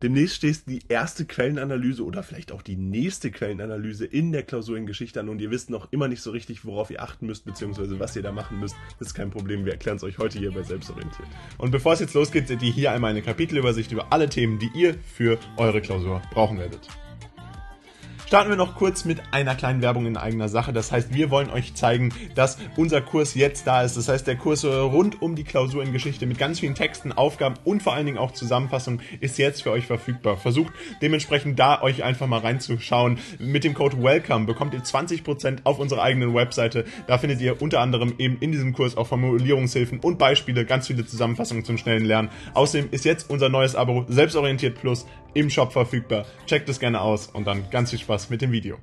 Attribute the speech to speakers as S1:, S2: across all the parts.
S1: Demnächst stehst die erste Quellenanalyse oder vielleicht auch die nächste Quellenanalyse in der Klausur in Geschichte an und ihr wisst noch immer nicht so richtig, worauf ihr achten müsst, beziehungsweise was ihr da machen müsst. Das ist kein Problem, wir erklären es euch heute hier bei Selbstorientiert. Und bevor es jetzt losgeht, seht ihr hier einmal eine Kapitelübersicht über alle Themen, die ihr für eure Klausur brauchen werdet starten wir noch kurz mit einer kleinen Werbung in eigener Sache. Das heißt, wir wollen euch zeigen, dass unser Kurs jetzt da ist. Das heißt, der Kurs rund um die Klausur in Geschichte mit ganz vielen Texten, Aufgaben und vor allen Dingen auch Zusammenfassungen ist jetzt für euch verfügbar. Versucht dementsprechend da euch einfach mal reinzuschauen. Mit dem Code WELCOME bekommt ihr 20% auf unserer eigenen Webseite. Da findet ihr unter anderem eben in diesem Kurs auch Formulierungshilfen und Beispiele, ganz viele Zusammenfassungen zum schnellen Lernen. Außerdem ist jetzt unser neues Abo Selbstorientiert Plus im Shop verfügbar. Checkt es gerne aus und dann ganz viel Spaß mit dem Video.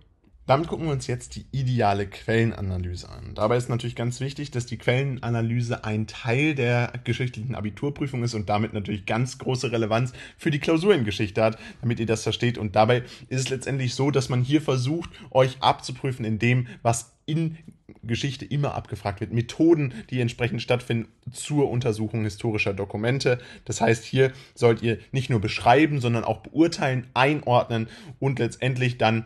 S1: Damit gucken wir uns jetzt die ideale Quellenanalyse an. Dabei ist natürlich ganz wichtig, dass die Quellenanalyse ein Teil der geschichtlichen Abiturprüfung ist und damit natürlich ganz große Relevanz für die Klausurengeschichte hat, damit ihr das versteht. Und dabei ist es letztendlich so, dass man hier versucht, euch abzuprüfen in dem, was in Geschichte immer abgefragt wird. Methoden, die entsprechend stattfinden zur Untersuchung historischer Dokumente. Das heißt, hier sollt ihr nicht nur beschreiben, sondern auch beurteilen, einordnen und letztendlich dann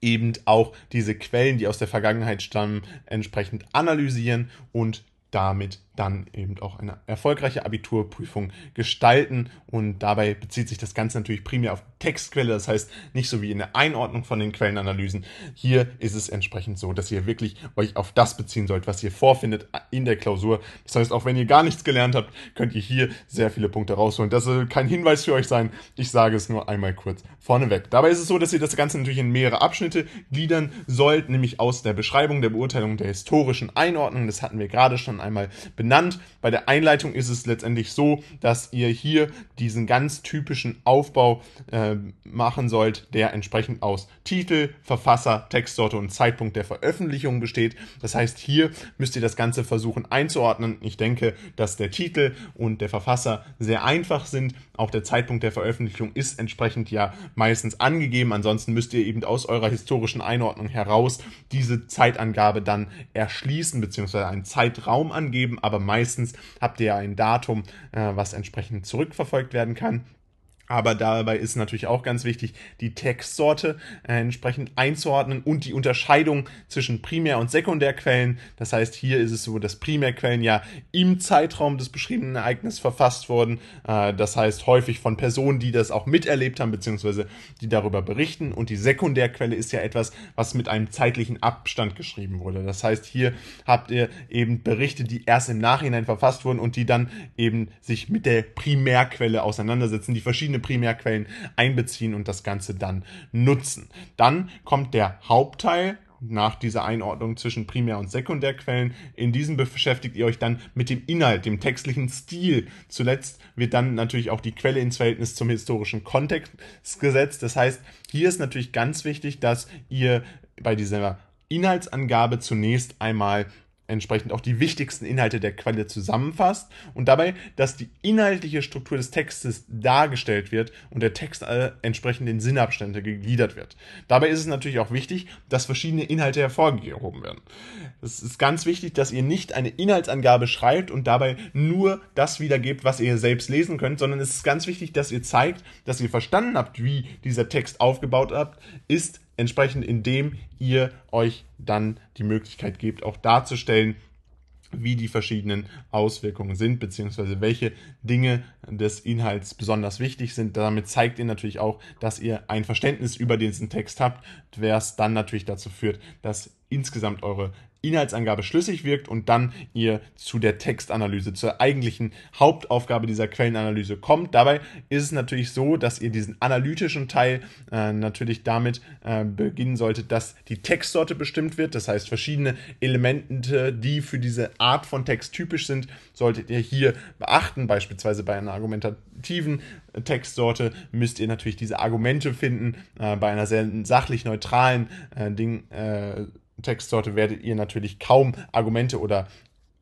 S1: eben auch diese Quellen, die aus der Vergangenheit stammen, entsprechend analysieren und damit dann eben auch eine erfolgreiche Abiturprüfung gestalten. Und dabei bezieht sich das Ganze natürlich primär auf Textquelle, das heißt nicht so wie in der Einordnung von den Quellenanalysen. Hier ist es entsprechend so, dass ihr wirklich euch auf das beziehen sollt, was ihr vorfindet in der Klausur. Das heißt, auch wenn ihr gar nichts gelernt habt, könnt ihr hier sehr viele Punkte rausholen. Das soll kein Hinweis für euch sein. Ich sage es nur einmal kurz vorneweg. Dabei ist es so, dass ihr das Ganze natürlich in mehrere Abschnitte gliedern sollt, nämlich aus der Beschreibung, der Beurteilung, der historischen Einordnung. Das hatten wir gerade schon einmal benannt benannt. Bei der Einleitung ist es letztendlich so, dass ihr hier diesen ganz typischen Aufbau äh, machen sollt, der entsprechend aus Titel, Verfasser, Textsorte und Zeitpunkt der Veröffentlichung besteht. Das heißt, hier müsst ihr das Ganze versuchen einzuordnen. Ich denke, dass der Titel und der Verfasser sehr einfach sind. Auch der Zeitpunkt der Veröffentlichung ist entsprechend ja meistens angegeben. Ansonsten müsst ihr eben aus eurer historischen Einordnung heraus diese Zeitangabe dann erschließen, bzw. einen Zeitraum angeben, aber aber meistens habt ihr ein Datum, äh, was entsprechend zurückverfolgt werden kann. Aber dabei ist natürlich auch ganz wichtig, die Textsorte äh, entsprechend einzuordnen und die Unterscheidung zwischen Primär- und Sekundärquellen. Das heißt, hier ist es so, dass Primärquellen ja im Zeitraum des beschriebenen Ereignisses verfasst wurden. Äh, das heißt, häufig von Personen, die das auch miterlebt haben, beziehungsweise die darüber berichten. Und die Sekundärquelle ist ja etwas, was mit einem zeitlichen Abstand geschrieben wurde. Das heißt, hier habt ihr eben Berichte, die erst im Nachhinein verfasst wurden und die dann eben sich mit der Primärquelle auseinandersetzen, die verschiedene verschiedene Primärquellen einbeziehen und das Ganze dann nutzen. Dann kommt der Hauptteil nach dieser Einordnung zwischen Primär- und Sekundärquellen. In diesem beschäftigt ihr euch dann mit dem Inhalt, dem textlichen Stil. Zuletzt wird dann natürlich auch die Quelle ins Verhältnis zum historischen Kontext gesetzt. Das heißt, hier ist natürlich ganz wichtig, dass ihr bei dieser Inhaltsangabe zunächst einmal entsprechend auch die wichtigsten Inhalte der Quelle zusammenfasst und dabei, dass die inhaltliche Struktur des Textes dargestellt wird und der Text äh, entsprechend in Sinnabstände gegliedert wird. Dabei ist es natürlich auch wichtig, dass verschiedene Inhalte hervorgehoben werden. Es ist ganz wichtig, dass ihr nicht eine Inhaltsangabe schreibt und dabei nur das wiedergebt, was ihr selbst lesen könnt, sondern es ist ganz wichtig, dass ihr zeigt, dass ihr verstanden habt, wie dieser Text aufgebaut habt, ist, entsprechend, indem ihr euch dann die Möglichkeit gebt, auch darzustellen, wie die verschiedenen Auswirkungen sind, beziehungsweise welche Dinge des Inhalts besonders wichtig sind. Damit zeigt ihr natürlich auch, dass ihr ein Verständnis über diesen Text habt, was dann natürlich dazu führt, dass insgesamt eure Inhaltsangabe schlüssig wirkt und dann ihr zu der Textanalyse, zur eigentlichen Hauptaufgabe dieser Quellenanalyse kommt. Dabei ist es natürlich so, dass ihr diesen analytischen Teil äh, natürlich damit äh, beginnen solltet, dass die Textsorte bestimmt wird. Das heißt, verschiedene Elemente, die für diese Art von Text typisch sind, solltet ihr hier beachten. Beispielsweise bei einer argumentativen äh, Textsorte müsst ihr natürlich diese Argumente finden. Äh, bei einer sehr sachlich neutralen äh, Ding äh, Textsorte werdet ihr natürlich kaum Argumente oder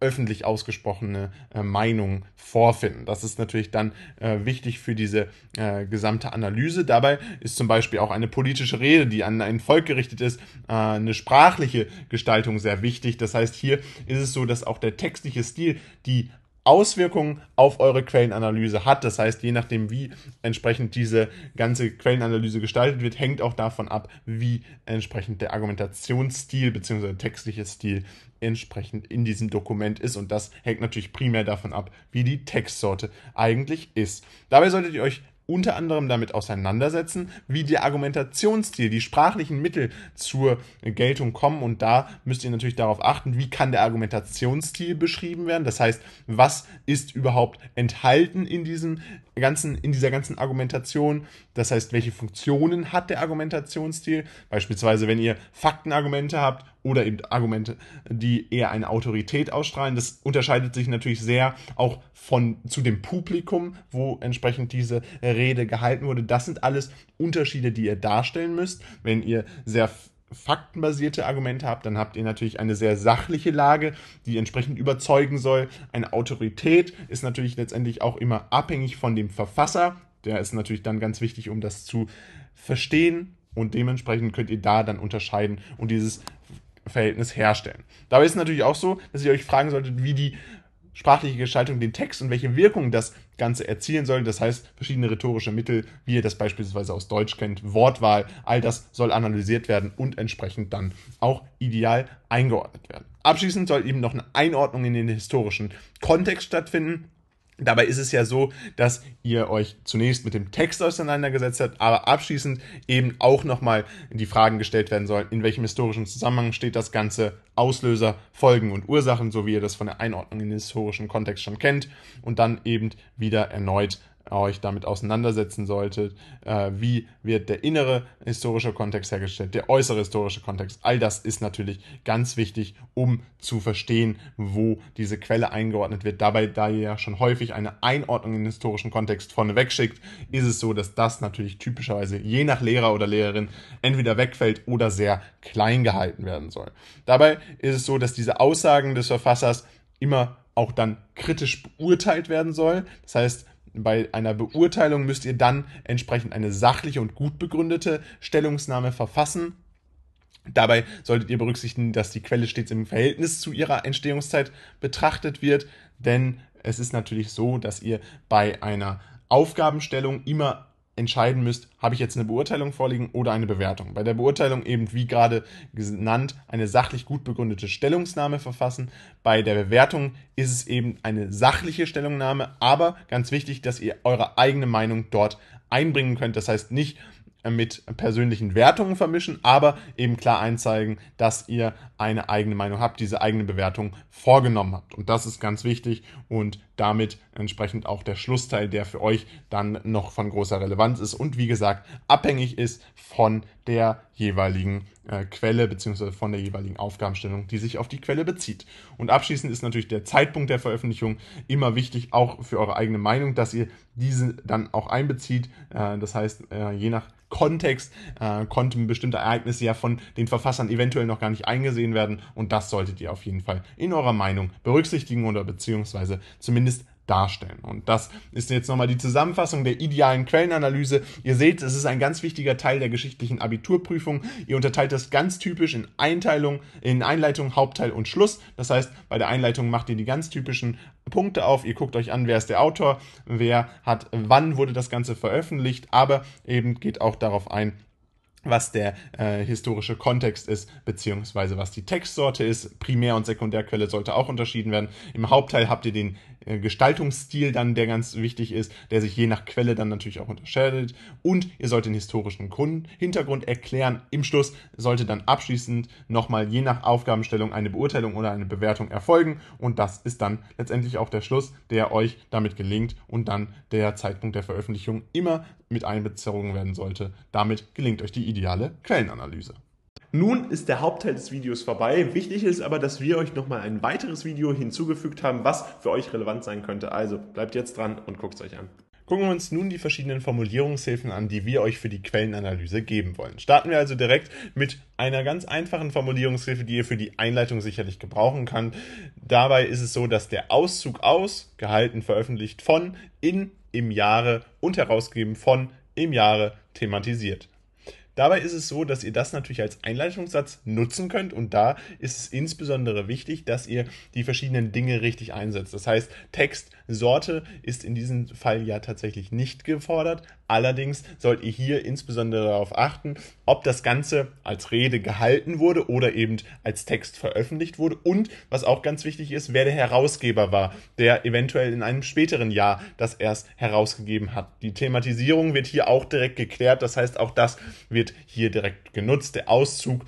S1: öffentlich ausgesprochene äh, Meinung vorfinden. Das ist natürlich dann äh, wichtig für diese äh, gesamte Analyse. Dabei ist zum Beispiel auch eine politische Rede, die an ein Volk gerichtet ist, äh, eine sprachliche Gestaltung sehr wichtig. Das heißt, hier ist es so, dass auch der textliche Stil die Auswirkungen auf eure Quellenanalyse hat. Das heißt, je nachdem, wie entsprechend diese ganze Quellenanalyse gestaltet wird, hängt auch davon ab, wie entsprechend der Argumentationsstil bzw. textliche Stil entsprechend in diesem Dokument ist. Und das hängt natürlich primär davon ab, wie die Textsorte eigentlich ist. Dabei solltet ihr euch unter anderem damit auseinandersetzen, wie der Argumentationsstil, die sprachlichen Mittel zur Geltung kommen. Und da müsst ihr natürlich darauf achten, wie kann der Argumentationsstil beschrieben werden. Das heißt, was ist überhaupt enthalten in diesem ganzen, in dieser ganzen Argumentation? Das heißt, welche Funktionen hat der Argumentationsstil? Beispielsweise, wenn ihr Faktenargumente habt oder eben Argumente, die eher eine Autorität ausstrahlen. Das unterscheidet sich natürlich sehr auch von zu dem Publikum, wo entsprechend diese Rede gehalten wurde. Das sind alles Unterschiede, die ihr darstellen müsst. Wenn ihr sehr faktenbasierte Argumente habt, dann habt ihr natürlich eine sehr sachliche Lage, die entsprechend überzeugen soll. Eine Autorität ist natürlich letztendlich auch immer abhängig von dem Verfasser. Der ist natürlich dann ganz wichtig, um das zu verstehen. Und dementsprechend könnt ihr da dann unterscheiden und dieses Verhältnis herstellen. Dabei ist es natürlich auch so, dass ihr euch fragen solltet, wie die sprachliche Gestaltung den Text und welche Wirkung das Ganze erzielen soll. Das heißt, verschiedene rhetorische Mittel, wie ihr das beispielsweise aus Deutsch kennt, Wortwahl, all das soll analysiert werden und entsprechend dann auch ideal eingeordnet werden. Abschließend soll eben noch eine Einordnung in den historischen Kontext stattfinden. Dabei ist es ja so, dass ihr euch zunächst mit dem Text auseinandergesetzt habt, aber abschließend eben auch nochmal die Fragen gestellt werden sollen, in welchem historischen Zusammenhang steht das Ganze, Auslöser, Folgen und Ursachen, so wie ihr das von der Einordnung in den historischen Kontext schon kennt, und dann eben wieder erneut euch damit auseinandersetzen solltet. Äh, wie wird der innere historische Kontext hergestellt, der äußere historische Kontext? All das ist natürlich ganz wichtig, um zu verstehen, wo diese Quelle eingeordnet wird. Dabei, da ihr ja schon häufig eine Einordnung in den historischen Kontext vorneweg schickt, ist es so, dass das natürlich typischerweise je nach Lehrer oder Lehrerin entweder wegfällt oder sehr klein gehalten werden soll. Dabei ist es so, dass diese Aussagen des Verfassers immer auch dann kritisch beurteilt werden soll. Das heißt, bei einer Beurteilung müsst ihr dann entsprechend eine sachliche und gut begründete Stellungnahme verfassen. Dabei solltet ihr berücksichtigen, dass die Quelle stets im Verhältnis zu ihrer Entstehungszeit betrachtet wird, denn es ist natürlich so, dass ihr bei einer Aufgabenstellung immer entscheiden müsst, habe ich jetzt eine Beurteilung vorliegen oder eine Bewertung. Bei der Beurteilung eben, wie gerade genannt, eine sachlich gut begründete Stellungnahme verfassen. Bei der Bewertung ist es eben eine sachliche Stellungnahme, aber ganz wichtig, dass ihr eure eigene Meinung dort einbringen könnt. Das heißt nicht, mit persönlichen Wertungen vermischen, aber eben klar einzeigen, dass ihr eine eigene Meinung habt, diese eigene Bewertung vorgenommen habt. Und das ist ganz wichtig und damit entsprechend auch der Schlussteil, der für euch dann noch von großer Relevanz ist und wie gesagt abhängig ist von der jeweiligen äh, Quelle beziehungsweise von der jeweiligen Aufgabenstellung, die sich auf die Quelle bezieht. Und abschließend ist natürlich der Zeitpunkt der Veröffentlichung immer wichtig, auch für eure eigene Meinung, dass ihr diese dann auch einbezieht. Äh, das heißt, äh, je nach Kontext äh, konnten bestimmte Ereignisse ja von den Verfassern eventuell noch gar nicht eingesehen werden und das solltet ihr auf jeden Fall in eurer Meinung berücksichtigen oder beziehungsweise zumindest darstellen. Und das ist jetzt nochmal die Zusammenfassung der idealen Quellenanalyse. Ihr seht, es ist ein ganz wichtiger Teil der geschichtlichen Abiturprüfung. Ihr unterteilt das ganz typisch in Einteilung, in Einleitung, Hauptteil und Schluss. Das heißt, bei der Einleitung macht ihr die ganz typischen Punkte auf. Ihr guckt euch an, wer ist der Autor, wer hat, wann wurde das Ganze veröffentlicht, aber eben geht auch darauf ein, was der äh, historische Kontext ist, beziehungsweise was die Textsorte ist. Primär- und Sekundärquelle sollte auch unterschieden werden. Im Hauptteil habt ihr den äh, Gestaltungsstil dann, der ganz wichtig ist, der sich je nach Quelle dann natürlich auch unterscheidet. Und ihr sollt den historischen Grund, Hintergrund erklären. Im Schluss sollte dann abschließend nochmal je nach Aufgabenstellung eine Beurteilung oder eine Bewertung erfolgen. Und das ist dann letztendlich auch der Schluss, der euch damit gelingt und dann der Zeitpunkt der Veröffentlichung immer mit einbezogen werden sollte. Damit gelingt euch die ideale Quellenanalyse. Nun ist der Hauptteil des Videos vorbei. Wichtig ist aber, dass wir euch nochmal ein weiteres Video hinzugefügt haben, was für euch relevant sein könnte. Also bleibt jetzt dran und guckt es euch an. Gucken wir uns nun die verschiedenen Formulierungshilfen an, die wir euch für die Quellenanalyse geben wollen. Starten wir also direkt mit einer ganz einfachen Formulierungshilfe, die ihr für die Einleitung sicherlich gebrauchen kann. Dabei ist es so, dass der Auszug aus, gehalten, veröffentlicht von, in, im Jahre und herausgegeben von, im Jahre thematisiert. Dabei ist es so, dass ihr das natürlich als Einleitungssatz nutzen könnt und da ist es insbesondere wichtig, dass ihr die verschiedenen Dinge richtig einsetzt. Das heißt, Text Sorte ist in diesem Fall ja tatsächlich nicht gefordert. Allerdings sollt ihr hier insbesondere darauf achten, ob das Ganze als Rede gehalten wurde oder eben als Text veröffentlicht wurde und, was auch ganz wichtig ist, wer der Herausgeber war, der eventuell in einem späteren Jahr das erst herausgegeben hat. Die Thematisierung wird hier auch direkt geklärt, das heißt, auch das wird hier direkt genutzt. Der Auszug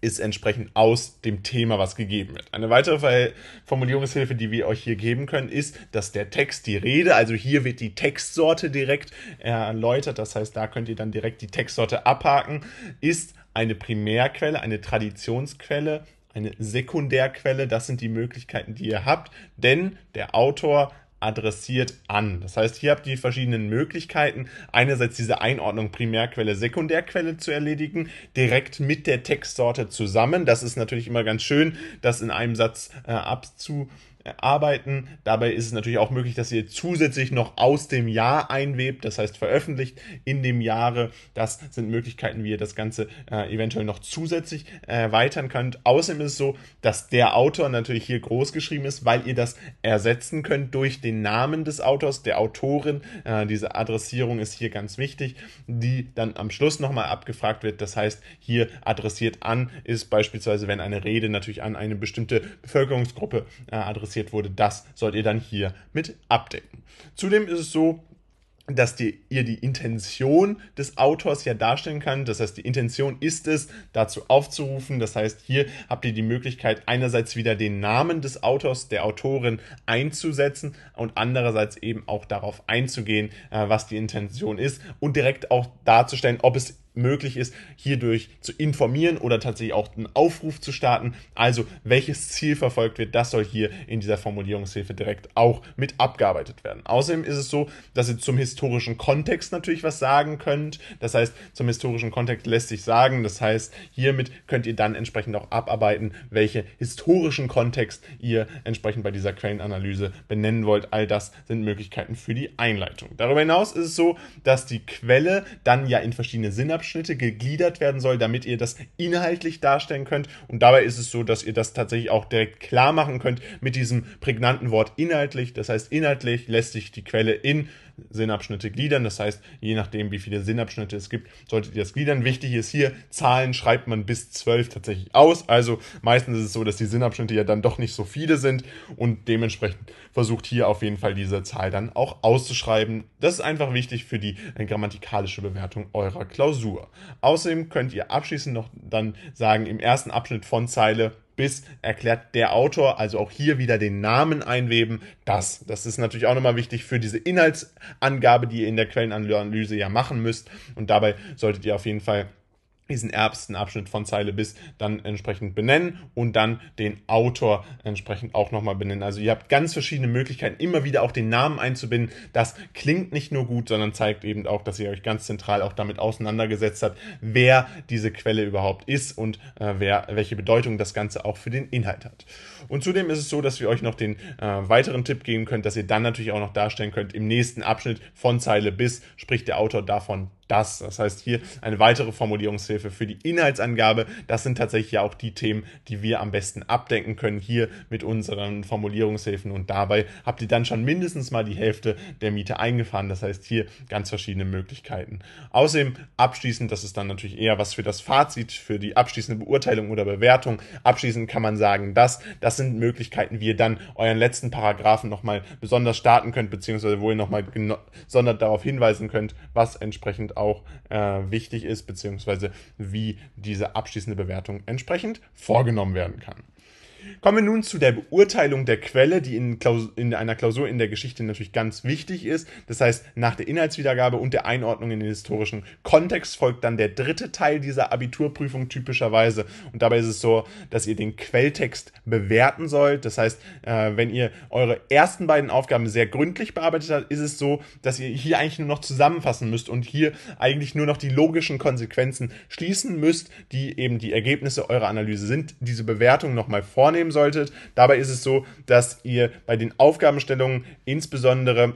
S1: ist entsprechend aus dem Thema, was gegeben wird. Eine weitere Formulierungshilfe, die wir euch hier geben können, ist, dass der Text die Rede, also hier wird die Textsorte direkt erläutert, das heißt, da könnt ihr dann direkt die Textsorte abhaken, ist eine Primärquelle, eine Traditionsquelle, eine Sekundärquelle, das sind die Möglichkeiten, die ihr habt, denn der Autor adressiert an. Das heißt, hier habt ihr die verschiedenen Möglichkeiten, einerseits diese Einordnung Primärquelle, Sekundärquelle zu erledigen, direkt mit der Textsorte zusammen. Das ist natürlich immer ganz schön, das in einem Satz äh, abzu arbeiten. Dabei ist es natürlich auch möglich, dass ihr zusätzlich noch aus dem Jahr einwebt, das heißt veröffentlicht in dem Jahre. Das sind Möglichkeiten, wie ihr das Ganze äh, eventuell noch zusätzlich äh, erweitern könnt. Außerdem ist es so, dass der Autor natürlich hier groß geschrieben ist, weil ihr das ersetzen könnt durch den Namen des Autors, der Autorin. Äh, diese Adressierung ist hier ganz wichtig, die dann am Schluss nochmal abgefragt wird. Das heißt, hier adressiert an ist beispielsweise, wenn eine Rede natürlich an eine bestimmte Bevölkerungsgruppe äh, adressiert registriert wurde, das sollt ihr dann hier mit abdecken. Zudem ist es so, dass die, ihr die Intention des Autors ja darstellen kann. Das heißt, die Intention ist es, dazu aufzurufen. Das heißt, hier habt ihr die Möglichkeit, einerseits wieder den Namen des Autors, der Autorin einzusetzen und andererseits eben auch darauf einzugehen, äh, was die Intention ist und direkt auch darzustellen, ob es möglich ist, hierdurch zu informieren oder tatsächlich auch einen Aufruf zu starten. Also welches Ziel verfolgt wird, das soll hier in dieser Formulierungshilfe direkt auch mit abgearbeitet werden. Außerdem ist es so, dass ihr zum historischen Kontext natürlich was sagen könnt. Das heißt, zum historischen Kontext lässt sich sagen. Das heißt, hiermit könnt ihr dann entsprechend auch abarbeiten, welche historischen Kontext ihr entsprechend bei dieser Quellenanalyse benennen wollt. All das sind Möglichkeiten für die Einleitung. Darüber hinaus ist es so, dass die Quelle dann ja in verschiedene Sinnabschnitte Abschnitte gegliedert werden soll, damit ihr das inhaltlich darstellen könnt. Und dabei ist es so, dass ihr das tatsächlich auch direkt klar machen könnt mit diesem prägnanten Wort inhaltlich. Das heißt, inhaltlich lässt sich die Quelle in Sinnabschnitte gliedern. Das heißt, je nachdem, wie viele Sinnabschnitte es gibt, solltet ihr das gliedern. Wichtig ist hier, Zahlen schreibt man bis zwölf tatsächlich aus. Also meistens ist es so, dass die Sinnabschnitte ja dann doch nicht so viele sind und dementsprechend versucht hier auf jeden Fall diese Zahl dann auch auszuschreiben. Das ist einfach wichtig für die äh, grammatikalische Bewertung eurer Klausur. Außerdem könnt ihr abschließend noch dann sagen, im ersten Abschnitt von Zeile bis erklärt der Autor, also auch hier wieder den Namen einweben, das. Das ist natürlich auch nochmal wichtig für diese Inhaltsangabe, die ihr in der Quellenanalyse ja machen müsst. Und dabei solltet ihr auf jeden Fall diesen ersten Abschnitt von Zeile bis dann entsprechend benennen und dann den Autor entsprechend auch nochmal benennen. Also ihr habt ganz verschiedene Möglichkeiten, immer wieder auch den Namen einzubinden. Das klingt nicht nur gut, sondern zeigt eben auch, dass ihr euch ganz zentral auch damit auseinandergesetzt habt, wer diese Quelle überhaupt ist und äh, wer, welche Bedeutung das Ganze auch für den Inhalt hat. Und zudem ist es so, dass wir euch noch den äh, weiteren Tipp geben könnt, dass ihr dann natürlich auch noch darstellen könnt im nächsten Abschnitt von Zeile bis spricht der Autor davon, das. Das heißt, hier eine weitere Formulierungshilfe für die Inhaltsangabe. Das sind tatsächlich ja auch die Themen, die wir am besten abdenken können hier mit unseren Formulierungshilfen. Und dabei habt ihr dann schon mindestens mal die Hälfte der Miete eingefahren. Das heißt, hier ganz verschiedene Möglichkeiten. Außerdem abschließend, das ist dann natürlich eher was für das Fazit, für die abschließende Beurteilung oder Bewertung. Abschließend kann man sagen, dass das sind Möglichkeiten, wie ihr dann euren letzten Paragraphen nochmal besonders starten könnt, beziehungsweise wo ihr nochmal gesondert darauf hinweisen könnt, was entsprechend auch äh, wichtig ist, beziehungsweise wie diese abschließende Bewertung entsprechend vorgenommen werden kann. Kommen wir nun zu der Beurteilung der Quelle, die in, Klaus in einer Klausur in der Geschichte natürlich ganz wichtig ist. Das heißt, nach der Inhaltswiedergabe und der Einordnung in den historischen Kontext folgt dann der dritte Teil dieser Abiturprüfung typischerweise. Und dabei ist es so, dass ihr den Quelltext bewerten sollt. Das heißt, äh, wenn ihr eure ersten beiden Aufgaben sehr gründlich bearbeitet habt, ist es so, dass ihr hier eigentlich nur noch zusammenfassen müsst und hier eigentlich nur noch die logischen Konsequenzen schließen müsst, die eben die Ergebnisse eurer Analyse sind. Diese Bewertung nochmal vornehmen wahrnehmen solltet. Dabei ist es so, dass ihr bei den Aufgabenstellungen insbesondere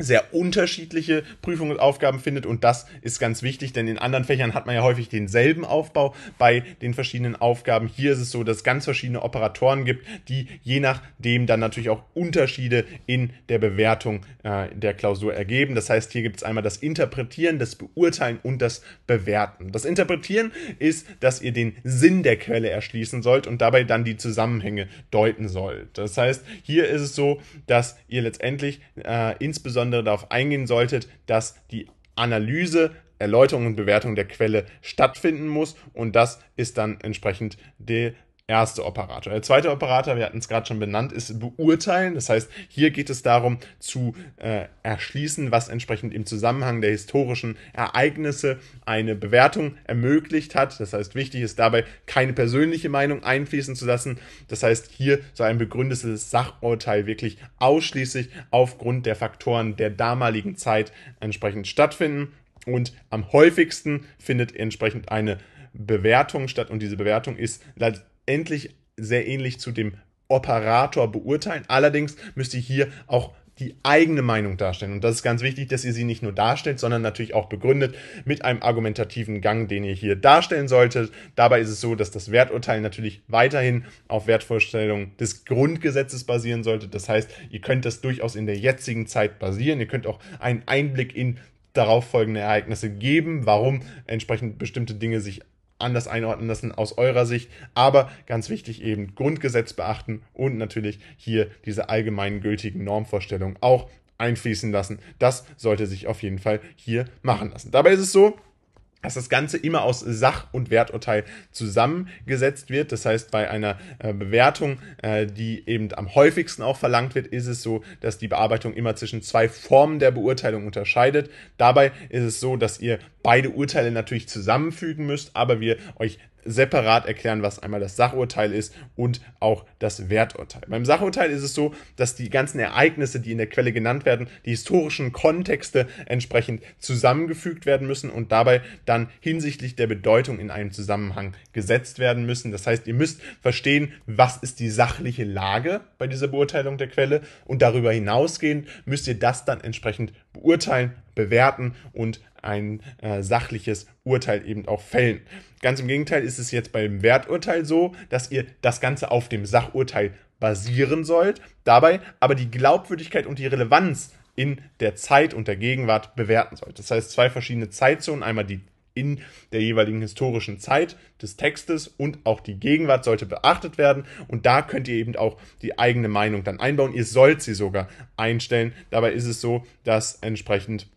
S1: sehr unterschiedliche Prüfungen und Aufgaben findet und das ist ganz wichtig, denn in anderen Fächern hat man ja häufig denselben Aufbau bei den verschiedenen Aufgaben. Hier ist es so, dass es ganz verschiedene Operatoren gibt, die je nachdem dann natürlich auch Unterschiede in der Bewertung äh, der Klausur ergeben. Das heißt, hier gibt es einmal das Interpretieren, das Beurteilen und das Bewerten. Das Interpretieren ist, dass ihr den Sinn der Quelle erschließen sollt und dabei dann die Zusammenhänge deuten sollt. Das heißt, hier ist es so, dass ihr letztendlich äh, insbesondere insbesondere darauf eingehen solltet, dass die Analyse, Erläuterung und Bewertung der Quelle stattfinden muss und das ist dann entsprechend die erste Operator. Der zweite Operator, wir hatten es gerade schon benannt, ist beurteilen. Das heißt, hier geht es darum zu äh, erschließen, was entsprechend im Zusammenhang der historischen Ereignisse eine Bewertung ermöglicht hat. Das heißt, wichtig ist dabei, keine persönliche Meinung einfließen zu lassen. Das heißt, hier soll ein begründetes Sachurteil wirklich ausschließlich aufgrund der Faktoren der damaligen Zeit entsprechend stattfinden. Und am häufigsten findet entsprechend eine Bewertung statt und diese Bewertung ist endlich sehr ähnlich zu dem Operator beurteilen. Allerdings müsst ihr hier auch die eigene Meinung darstellen. Und das ist ganz wichtig, dass ihr sie nicht nur darstellt, sondern natürlich auch begründet mit einem argumentativen Gang, den ihr hier darstellen solltet. Dabei ist es so, dass das Werturteil natürlich weiterhin auf Wertvorstellungen des Grundgesetzes basieren sollte. Das heißt, ihr könnt das durchaus in der jetzigen Zeit basieren. Ihr könnt auch einen Einblick in darauf folgende Ereignisse geben, warum entsprechend bestimmte Dinge sich anders einordnen lassen aus eurer Sicht. Aber ganz wichtig eben Grundgesetz beachten und natürlich hier diese gültigen Normvorstellungen auch einfließen lassen. Das sollte sich auf jeden Fall hier machen lassen. Dabei ist es so, dass das Ganze immer aus Sach- und Werturteil zusammengesetzt wird. Das heißt, bei einer äh, Bewertung, äh, die eben am häufigsten auch verlangt wird, ist es so, dass die Bearbeitung immer zwischen zwei Formen der Beurteilung unterscheidet. Dabei ist es so, dass ihr beide Urteile natürlich zusammenfügen müsst, aber wir euch separat erklären, was einmal das Sachurteil ist und auch das Werturteil. Beim Sachurteil ist es so, dass die ganzen Ereignisse, die in der Quelle genannt werden, die historischen Kontexte entsprechend zusammengefügt werden müssen und dabei dann hinsichtlich der Bedeutung in einen Zusammenhang gesetzt werden müssen. Das heißt, ihr müsst verstehen, was ist die sachliche Lage bei dieser Beurteilung der Quelle und darüber hinausgehend müsst ihr das dann entsprechend beurteilen, bewerten und ein äh, sachliches Urteil eben auch fällen. Ganz im Gegenteil ist es jetzt beim Werturteil so, dass ihr das Ganze auf dem Sachurteil basieren sollt, dabei aber die Glaubwürdigkeit und die Relevanz in der Zeit und der Gegenwart bewerten sollt. Das heißt, zwei verschiedene Zeitzonen, einmal die in der jeweiligen historischen Zeit des Textes und auch die Gegenwart sollte beachtet werden. Und da könnt ihr eben auch die eigene Meinung dann einbauen. Ihr sollt sie sogar einstellen. Dabei ist es so, dass entsprechend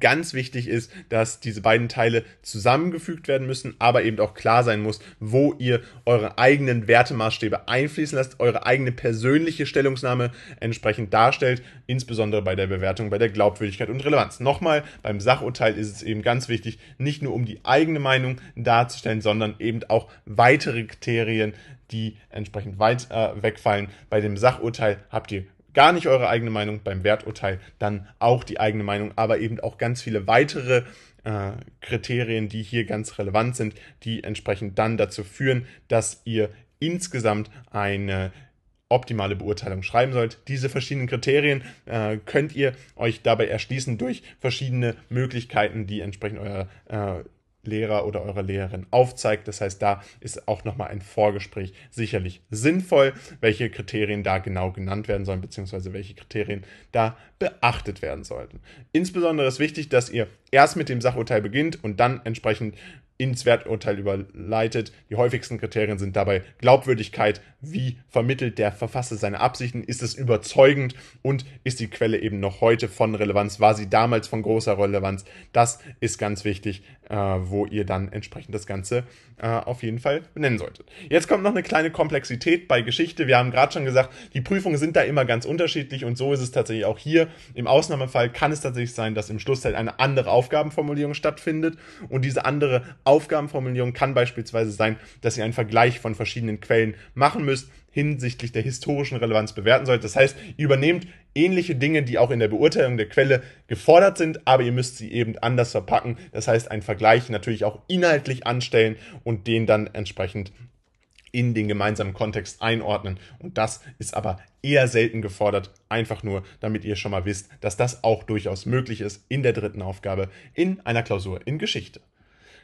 S1: ganz wichtig ist, dass diese beiden Teile zusammengefügt werden müssen, aber eben auch klar sein muss, wo ihr eure eigenen Wertemaßstäbe einfließen lasst, eure eigene persönliche Stellungnahme entsprechend darstellt, insbesondere bei der Bewertung, bei der Glaubwürdigkeit und Relevanz. Nochmal, beim Sachurteil ist es eben ganz wichtig, nicht nur um die eigene Meinung darzustellen, sondern eben auch weitere Kriterien, die entsprechend weit äh, wegfallen. Bei dem Sachurteil habt ihr gar nicht eure eigene Meinung, beim Werturteil dann auch die eigene Meinung, aber eben auch ganz viele weitere äh, Kriterien, die hier ganz relevant sind, die entsprechend dann dazu führen, dass ihr insgesamt eine optimale Beurteilung schreiben sollt. Diese verschiedenen Kriterien äh, könnt ihr euch dabei erschließen durch verschiedene Möglichkeiten, die entsprechend euer äh, Lehrer oder eurer Lehrerin aufzeigt. Das heißt, da ist auch nochmal ein Vorgespräch sicherlich sinnvoll, welche Kriterien da genau genannt werden sollen, beziehungsweise welche Kriterien da beachtet werden sollten. Insbesondere ist wichtig, dass ihr erst mit dem Sachurteil beginnt und dann entsprechend ins Werturteil überleitet. Die häufigsten Kriterien sind dabei Glaubwürdigkeit, wie vermittelt der Verfasser seine Absichten, ist es überzeugend und ist die Quelle eben noch heute von Relevanz, war sie damals von großer Relevanz. Das ist ganz wichtig äh, wo ihr dann entsprechend das Ganze äh, auf jeden Fall benennen solltet. Jetzt kommt noch eine kleine Komplexität bei Geschichte. Wir haben gerade schon gesagt, die Prüfungen sind da immer ganz unterschiedlich und so ist es tatsächlich auch hier. Im Ausnahmefall kann es tatsächlich sein, dass im Schlussteil eine andere Aufgabenformulierung stattfindet und diese andere Aufgabenformulierung kann beispielsweise sein, dass ihr einen Vergleich von verschiedenen Quellen machen müsst hinsichtlich der historischen Relevanz bewerten sollt. Das heißt, ihr übernehmt ähnliche Dinge, die auch in der Beurteilung der Quelle gefordert sind, aber ihr müsst sie eben anders verpacken. Das heißt, einen Vergleich natürlich auch inhaltlich anstellen und den dann entsprechend in den gemeinsamen Kontext einordnen. Und das ist aber eher selten gefordert, einfach nur, damit ihr schon mal wisst, dass das auch durchaus möglich ist in der dritten Aufgabe in einer Klausur in Geschichte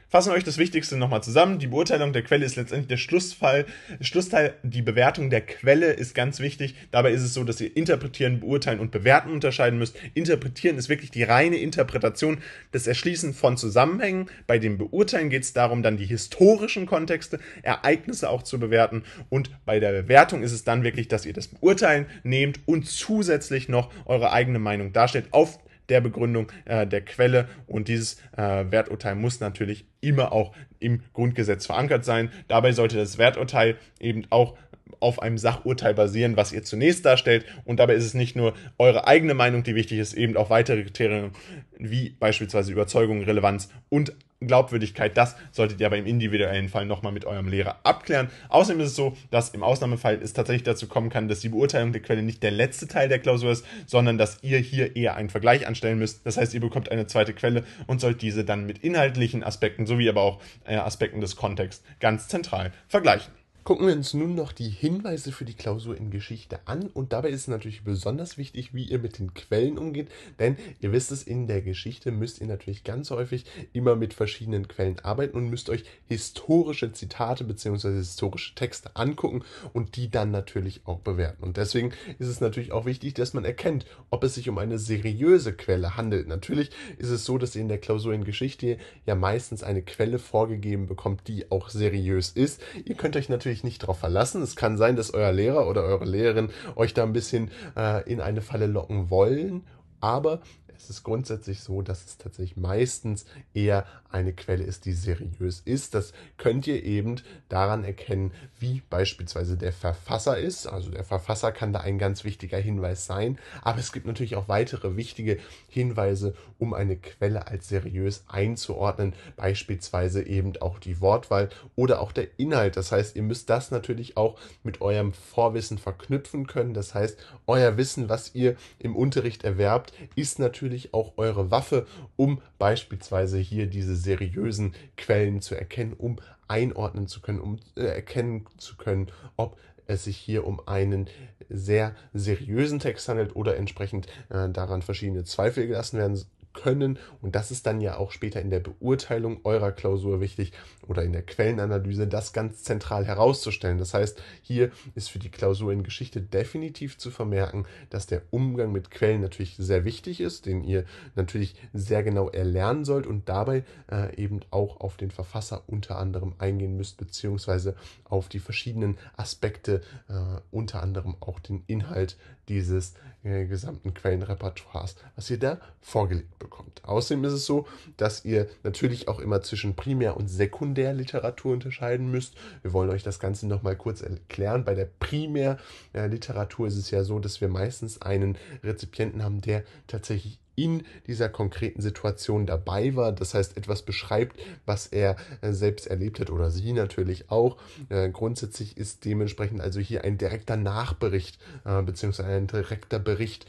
S1: fassen wir euch das Wichtigste nochmal zusammen. Die Beurteilung der Quelle ist letztendlich der Schlussfall, Schlussteil, die Bewertung der Quelle ist ganz wichtig. Dabei ist es so, dass ihr interpretieren, beurteilen und bewerten unterscheiden müsst. Interpretieren ist wirklich die reine Interpretation, das Erschließen von Zusammenhängen. Bei dem Beurteilen geht es darum, dann die historischen Kontexte, Ereignisse auch zu bewerten. Und bei der Bewertung ist es dann wirklich, dass ihr das Beurteilen nehmt und zusätzlich noch eure eigene Meinung darstellt auf der Begründung, äh, der Quelle und dieses äh, Werturteil muss natürlich immer auch im Grundgesetz verankert sein. Dabei sollte das Werturteil eben auch auf einem Sachurteil basieren, was ihr zunächst darstellt. Und dabei ist es nicht nur eure eigene Meinung, die wichtig ist, eben auch weitere Kriterien wie beispielsweise Überzeugung, Relevanz und Glaubwürdigkeit. Das solltet ihr aber im individuellen Fall nochmal mit eurem Lehrer abklären. Außerdem ist es so, dass im Ausnahmefall es tatsächlich dazu kommen kann, dass die Beurteilung der Quelle nicht der letzte Teil der Klausur ist, sondern dass ihr hier eher einen Vergleich anstellen müsst. Das heißt, ihr bekommt eine zweite Quelle und sollt diese dann mit inhaltlichen Aspekten sowie aber auch äh, Aspekten des Kontexts ganz zentral vergleichen. Gucken wir uns nun noch die Hinweise für die Klausur in Geschichte an und dabei ist natürlich besonders wichtig, wie ihr mit den Quellen umgeht, denn ihr wisst es, in der Geschichte müsst ihr natürlich ganz häufig immer mit verschiedenen Quellen arbeiten und müsst euch historische Zitate bzw. historische Texte angucken und die dann natürlich auch bewerten. Und deswegen ist es natürlich auch wichtig, dass man erkennt, ob es sich um eine seriöse Quelle handelt. Natürlich ist es so, dass ihr in der Klausur in Geschichte ja meistens eine Quelle vorgegeben bekommt, die auch seriös ist. Ihr könnt euch natürlich natürlich nicht darauf verlassen. Es kann sein, dass euer Lehrer oder eure Lehrerin euch da ein bisschen äh, in eine Falle locken wollen, aber es ist grundsätzlich so, dass es tatsächlich meistens eher eine Quelle ist, die seriös ist. Das könnt ihr eben daran erkennen, wie beispielsweise der Verfasser ist. Also der Verfasser kann da ein ganz wichtiger Hinweis sein. Aber es gibt natürlich auch weitere wichtige Hinweise, um eine Quelle als seriös einzuordnen. Beispielsweise eben auch die Wortwahl oder auch der Inhalt. Das heißt, ihr müsst das natürlich auch mit eurem Vorwissen verknüpfen können. Das heißt, euer Wissen, was ihr im Unterricht erwerbt, ist natürlich natürlich auch eure Waffe, um beispielsweise hier diese seriösen Quellen zu erkennen, um einordnen zu können, um äh, erkennen zu können, ob es sich hier um einen sehr seriösen Text handelt oder entsprechend äh, daran verschiedene Zweifel gelassen werden können. Und das ist dann ja auch später in der Beurteilung eurer Klausur wichtig oder in der Quellenanalyse, das ganz zentral herauszustellen. Das heißt, hier ist für die Klausur in Geschichte definitiv zu vermerken, dass der Umgang mit Quellen natürlich sehr wichtig ist, den ihr natürlich sehr genau erlernen sollt und dabei äh, eben auch auf den Verfasser unter anderem eingehen müsst, beziehungsweise auf die verschiedenen Aspekte, äh, unter anderem auch den Inhalt dieses äh, gesamten Quellenrepertoires, was ihr da vorgelegt bekommt. Außerdem ist es so, dass ihr natürlich auch immer zwischen Primär- und Sekundärliteratur unterscheiden müsst. Wir wollen euch das Ganze nochmal kurz erklären. Bei der Primärliteratur ist es ja so, dass wir meistens einen Rezipienten haben, der tatsächlich in dieser konkreten Situation dabei war. Das heißt, etwas beschreibt, was er äh, selbst erlebt hat oder sie natürlich auch. Äh, grundsätzlich ist dementsprechend also hier ein direkter Nachbericht äh, bzw. ein direkter Bericht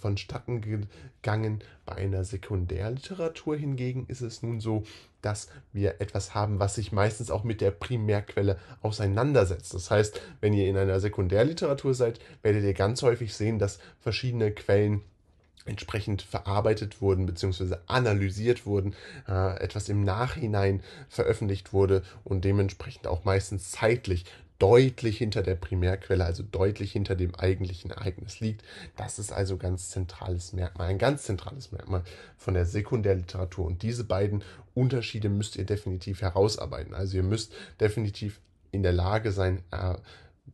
S1: vonstatten gegangen. Bei einer Sekundärliteratur hingegen ist es nun so, dass wir etwas haben, was sich meistens auch mit der Primärquelle auseinandersetzt. Das heißt, wenn ihr in einer Sekundärliteratur seid, werdet ihr ganz häufig sehen, dass verschiedene Quellen entsprechend verarbeitet wurden bzw. analysiert wurden, äh, etwas im Nachhinein veröffentlicht wurde und dementsprechend auch meistens zeitlich deutlich hinter der Primärquelle, also deutlich hinter dem eigentlichen Ereignis liegt. Das ist also ganz zentrales Merkmal, ein ganz zentrales Merkmal von der Sekundärliteratur. Und diese beiden Unterschiede müsst ihr definitiv herausarbeiten. Also ihr müsst definitiv in der Lage sein, äh,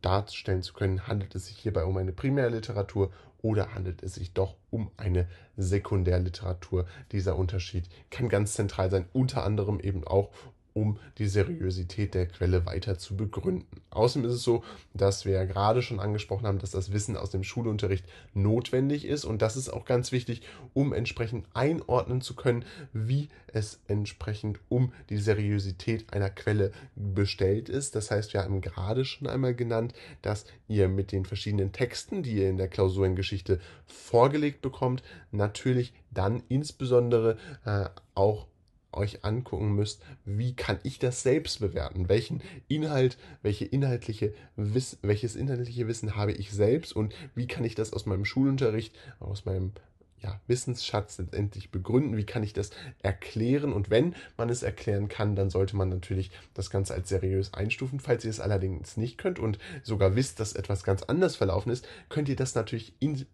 S1: darzustellen zu können, handelt es sich hierbei um eine Primärliteratur oder handelt es sich doch um eine Sekundärliteratur? Dieser Unterschied kann ganz zentral sein, unter anderem eben auch, um die Seriosität der Quelle weiter zu begründen. Außerdem ist es so, dass wir ja gerade schon angesprochen haben, dass das Wissen aus dem Schulunterricht notwendig ist und das ist auch ganz wichtig, um entsprechend einordnen zu können, wie es entsprechend um die Seriosität einer Quelle bestellt ist. Das heißt, wir haben gerade schon einmal genannt, dass ihr mit den verschiedenen Texten, die ihr in der Klausurengeschichte vorgelegt bekommt, natürlich dann insbesondere äh, auch euch angucken müsst, wie kann ich das selbst bewerten? Welchen Inhalt, welche inhaltliche Wiss, welches inhaltliche Wissen habe ich selbst und wie kann ich das aus meinem Schulunterricht, aus meinem ja, Wissensschatz letztendlich begründen? Wie kann ich das erklären? Und wenn man es erklären kann, dann sollte man natürlich das Ganze als seriös einstufen. Falls ihr es allerdings nicht könnt und sogar wisst, dass etwas ganz anders verlaufen ist, könnt ihr das natürlich in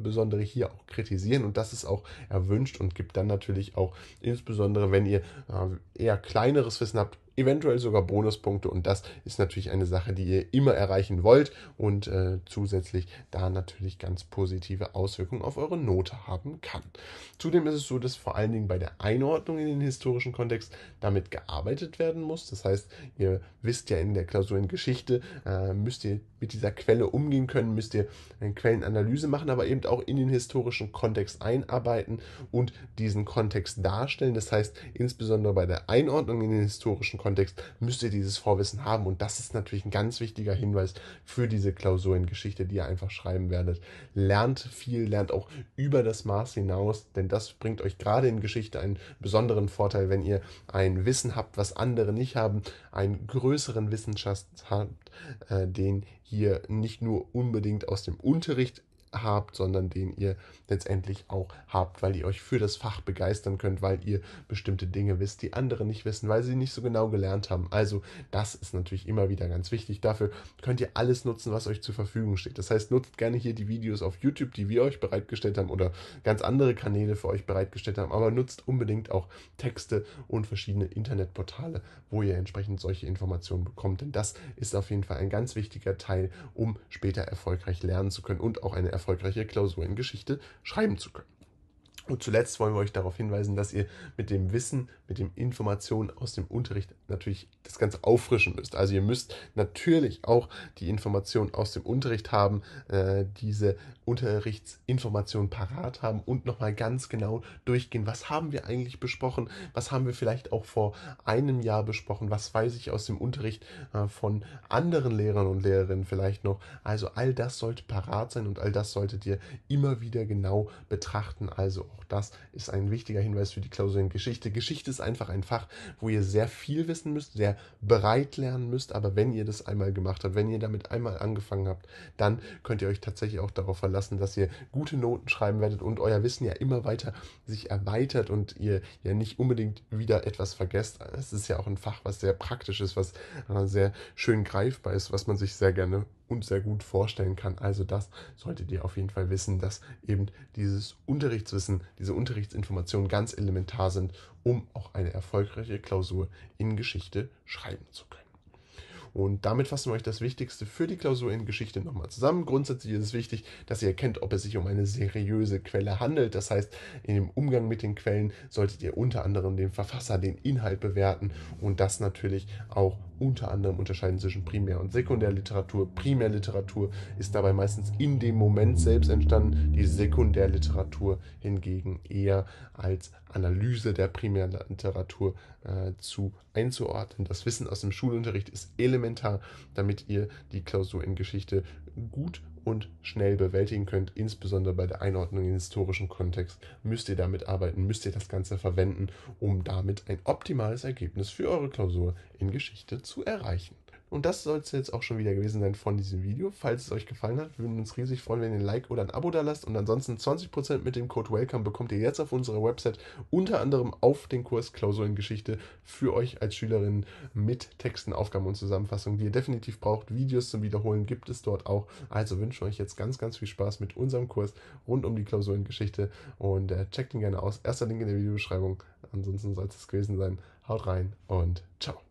S1: insbesondere hier auch kritisieren und das ist auch erwünscht und gibt dann natürlich auch, insbesondere wenn ihr äh, eher kleineres Wissen habt, eventuell sogar Bonuspunkte und das ist natürlich eine Sache, die ihr immer erreichen wollt und äh, zusätzlich da natürlich ganz positive Auswirkungen auf eure Note haben kann. Zudem ist es so, dass vor allen Dingen bei der Einordnung in den historischen Kontext damit gearbeitet werden muss. Das heißt, ihr wisst ja in der Klausur in Geschichte, äh, müsst ihr mit dieser Quelle umgehen können, müsst ihr eine Quellenanalyse machen, aber eben auch in den historischen Kontext einarbeiten und diesen Kontext darstellen. Das heißt, insbesondere bei der Einordnung in den historischen Kontext Kontext müsst ihr dieses Vorwissen haben. Und das ist natürlich ein ganz wichtiger Hinweis für diese Klausur in Geschichte, die ihr einfach schreiben werdet. Lernt viel, lernt auch über das Maß hinaus, denn das bringt euch gerade in Geschichte einen besonderen Vorteil, wenn ihr ein Wissen habt, was andere nicht haben, einen größeren Wissensschatz habt, äh, den ihr nicht nur unbedingt aus dem Unterricht habt, sondern den ihr letztendlich auch habt, weil ihr euch für das Fach begeistern könnt, weil ihr bestimmte Dinge wisst, die andere nicht wissen, weil sie nicht so genau gelernt haben. Also das ist natürlich immer wieder ganz wichtig. Dafür könnt ihr alles nutzen, was euch zur Verfügung steht. Das heißt, nutzt gerne hier die Videos auf YouTube, die wir euch bereitgestellt haben oder ganz andere Kanäle für euch bereitgestellt haben, aber nutzt unbedingt auch Texte und verschiedene Internetportale, wo ihr entsprechend solche Informationen bekommt. Denn das ist auf jeden Fall ein ganz wichtiger Teil, um später erfolgreich lernen zu können und auch eine erfolgreiche Klausur in Geschichte schreiben zu können. Und zuletzt wollen wir euch darauf hinweisen, dass ihr mit dem Wissen, mit den Informationen aus dem Unterricht natürlich das Ganze auffrischen müsst. Also ihr müsst natürlich auch die Informationen aus dem Unterricht haben, äh, diese Unterrichtsinformationen parat haben und nochmal ganz genau durchgehen, was haben wir eigentlich besprochen, was haben wir vielleicht auch vor einem Jahr besprochen, was weiß ich aus dem Unterricht äh, von anderen Lehrern und Lehrerinnen vielleicht noch. Also all das sollte parat sein und all das solltet ihr immer wieder genau betrachten. Also auch das ist ein wichtiger Hinweis für die Klausur in Geschichte. Geschichte ist einfach ein Fach, wo ihr sehr viel wisst, wissen müsst, sehr bereit lernen müsst, aber wenn ihr das einmal gemacht habt, wenn ihr damit einmal angefangen habt, dann könnt ihr euch tatsächlich auch darauf verlassen, dass ihr gute Noten schreiben werdet und euer Wissen ja immer weiter sich erweitert und ihr ja nicht unbedingt wieder etwas vergesst. Es ist ja auch ein Fach, was sehr praktisch ist, was äh, sehr schön greifbar ist, was man sich sehr gerne und sehr gut vorstellen kann. Also das solltet ihr auf jeden Fall wissen, dass eben dieses Unterrichtswissen, diese Unterrichtsinformationen ganz elementar sind, um auch eine erfolgreiche Klausur in Geschichte schreiben zu können. Und damit fassen wir euch das Wichtigste für die Klausur in Geschichte nochmal zusammen. Grundsätzlich ist es wichtig, dass ihr erkennt, ob es sich um eine seriöse Quelle handelt. Das heißt, in dem Umgang mit den Quellen solltet ihr unter anderem den Verfasser, den Inhalt bewerten und das natürlich auch unter anderem unterscheiden zwischen Primär- und Sekundärliteratur. Primärliteratur ist dabei meistens in dem Moment selbst entstanden, die Sekundärliteratur hingegen eher als Analyse der Primärliteratur äh, zu einzuordnen. Das Wissen aus dem Schulunterricht ist elementar, damit ihr die Klausur in Geschichte gut und schnell bewältigen könnt, insbesondere bei der Einordnung in den historischen Kontext, müsst ihr damit arbeiten, müsst ihr das Ganze verwenden, um damit ein optimales Ergebnis für eure Klausur in Geschichte zu erreichen. Und das soll es jetzt auch schon wieder gewesen sein von diesem Video. Falls es euch gefallen hat, würden wir uns riesig freuen, wenn ihr ein Like oder ein Abo da lasst. Und ansonsten 20% mit dem Code WELCOME bekommt ihr jetzt auf unserer Website, unter anderem auf den Kurs Klausurengeschichte für euch als Schülerin mit Texten, Aufgaben und Zusammenfassungen, die ihr definitiv braucht. Videos zum Wiederholen gibt es dort auch. Also wünsche euch jetzt ganz, ganz viel Spaß mit unserem Kurs rund um die Klausurengeschichte und äh, checkt ihn gerne aus. Erster Link in der Videobeschreibung. Ansonsten soll es gewesen sein. Haut rein und ciao.